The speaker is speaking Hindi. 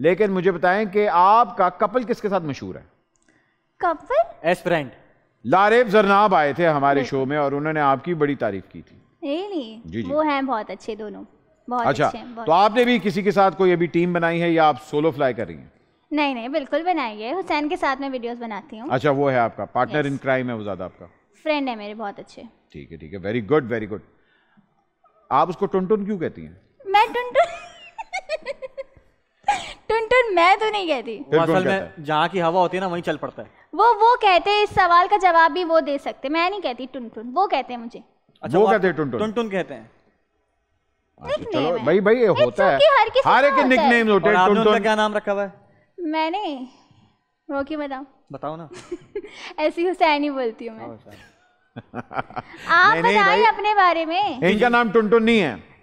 लेकिन मुझे बताएं कि आपका कपल किसके साथ मशहूर है couple as friend Laraib Zarnab आए थे हमारे शो में और उन्होंने आपकी बड़ी तारीफ की थी really? जी जी वो हैं बहुत अच्छे दोनों बहुत अच्छा अच्छे, हैं, बहुत तो आपने भी किसी के साथ कोई अभी टीम बनाई है या आप सोलो फ्लाई कर रही हैं नहीं नहीं बिल्कुल बनाई है हुसैन के साथ में वीडियोस बनाती हूं। अच्छा वो है आपका पार्टनर इन क्राइम है वो ज़्यादा आपका फ्रेंड है मेरे बहुत अच्छे ठीक है ठीक है वेरी गुड वेरी गुड आप उसको टुन टुन क्यों कहती हैं मैं टुन मैं तो नहीं कहती असल में जहाँ की हवा होती है ना वहीं चल पड़ता है वो वो कहते हैं इस सवाल का जवाब भी वो दे सकते मैं नहीं कहती टुन टुन वो कहते हैं मुझे अच्छा वो कहते हैं टुन टुन टुन कहते हैं अच्छा, चलो भाई भाई होता है हर एक निक नेम होते हैं टुन टुन क्या नाम रखा हुआ है मैंने रोकी बताओ बताओ ना ऐसी हुसैन ही बोलती हूँ मैं हाँ, आप बताइए अपने बारे में इनका नाम टुन टुन नहीं है